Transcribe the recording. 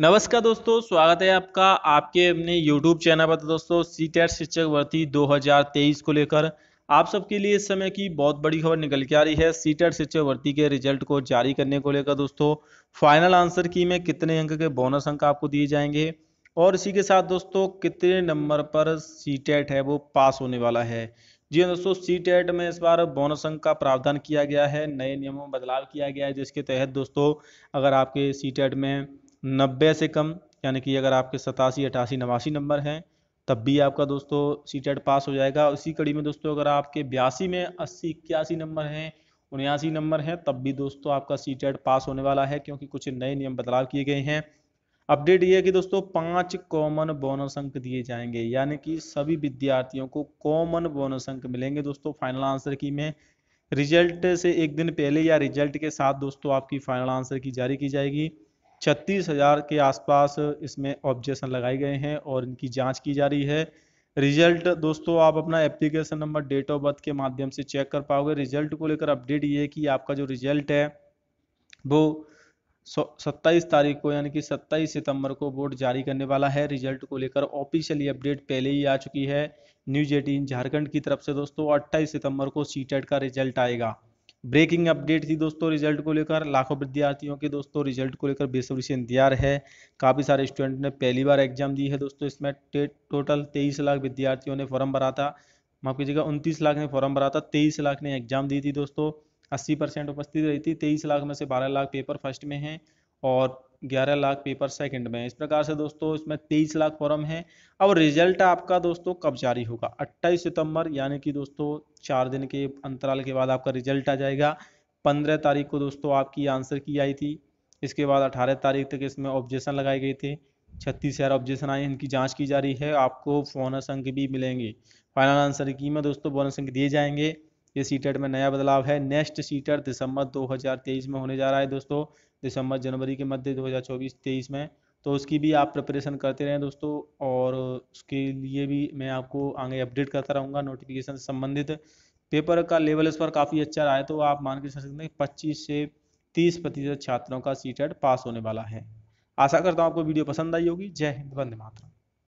नमस्कार दोस्तों स्वागत है आपका आपके अपने YouTube चैनल पर तो दोस्तों सी टेट शिक्षक भर्ती 2023 को लेकर आप सबके लिए इस समय की बहुत बड़ी खबर निकल के आ रही है सी टेट e शिक्षक भर्ती के रिजल्ट को जारी करने को लेकर दोस्तों फाइनल आंसर की में कितने अंक के बोनस अंक आपको दिए जाएंगे और इसी के साथ दोस्तों कितने नंबर पर सी टेट e है वो पास होने वाला है जी हाँ दोस्तों सी टेट e में इस बार बोनस अंक का प्रावधान किया गया है नए नियमों में बदलाव किया गया है जिसके तहत दोस्तों अगर आपके सी टेट में नब्बे से कम यानी कि अगर आपके सतासी अठासी नवासी नंबर हैं तब भी आपका दोस्तों सी टेट पास हो जाएगा उसी कड़ी में दोस्तों अगर आपके बयासी में अस्सी इक्यासी नंबर हैं उन्यासी नंबर हैं तब भी दोस्तों आपका सी टेट पास होने वाला है क्योंकि कुछ नए नियम बदलाव किए गए हैं अपडेट ये है कि दोस्तों पांच कॉमन बोनस अंक दिए जाएंगे यानी कि सभी विद्यार्थियों को कॉमन बोनस अंक मिलेंगे दोस्तों फाइनल आंसर की में रिजल्ट से एक दिन पहले या रिजल्ट के साथ दोस्तों आपकी फाइनल आंसर की जारी की जाएगी छत्तीस हज़ार के आसपास इसमें ऑब्जेक्शन लगाए गए हैं और इनकी जांच की जा रही है रिजल्ट दोस्तों आप अपना application number date of birth के माध्यम से चेक कर पाओगे रिजल्ट को लेकर अपडेट ये है कि आपका जो रिजल्ट है वो सत्ताईस तारीख को यानी कि सत्ताईस सितंबर को बोर्ड जारी करने वाला है रिजल्ट को लेकर ऑफिशियली अपडेट पहले ही आ चुकी है न्यूज एटीन झारखंड की तरफ से दोस्तों अट्ठाईस सितंबर को सी का रिजल्ट आएगा ब्रेकिंग अपडेट थी दोस्तों रिजल्ट को लेकर लाखों विद्यार्थियों के दोस्तों रिजल्ट को लेकर बेसब्री से इंतजार है काफ़ी सारे स्टूडेंट ने पहली बार एग्जाम दी है दोस्तों इसमें टोटल तेईस लाख विद्यार्थियों ने फॉर्म भरा था माफ कीजिएगा उनतीस लाख ने फॉर्म भरा था तेईस लाख ने एग्जाम दी थी दोस्तों अस्सी परसेंट उपस्थित रही थी तेईस लाख में से बारह लाख पेपर फर्स्ट में हैं और 11 लाख पेपर सेकंड में इस प्रकार से दोस्तों इसमें 23 लाख फॉर्म है अब रिजल्ट आपका दोस्तों कब जारी होगा 28 सितंबर यानी कि दोस्तों चार दिन के अंतराल के बाद आपका रिजल्ट आ जाएगा 15 तारीख को दोस्तों आपकी आंसर की आई थी इसके बाद 18 तारीख तक इसमें ऑब्जेक्शन लगाए गए थे छत्तीस हजार ऑब्जेक्शन आए इनकी जाँच की जा रही है आपको बोनस अंक भी मिलेंगे फाइनल आंसर की में दोस्तों बोनस अंक दिए जाएंगे ये सीटेट e में नया बदलाव है नेक्स्ट सीटर e दिसंबर 2023 में होने जा रहा है दोस्तों दिसंबर जनवरी के मध्य 2024-23 में तो उसकी भी आप प्रिपरेशन करते रहें दोस्तों और उसके लिए भी मैं आपको आगे अपडेट करता रहूँगा नोटिफिकेशन संबंधित पेपर का लेवल इस पर काफ़ी अच्छा रहा है तो आप मान के चल सकते हैं पच्चीस से तीस प्रतिशत छात्रों का सीटेट पास e होने वाला है आशा करता हूँ आपको वीडियो पसंद आई होगी जय हिंद वंदे मातरम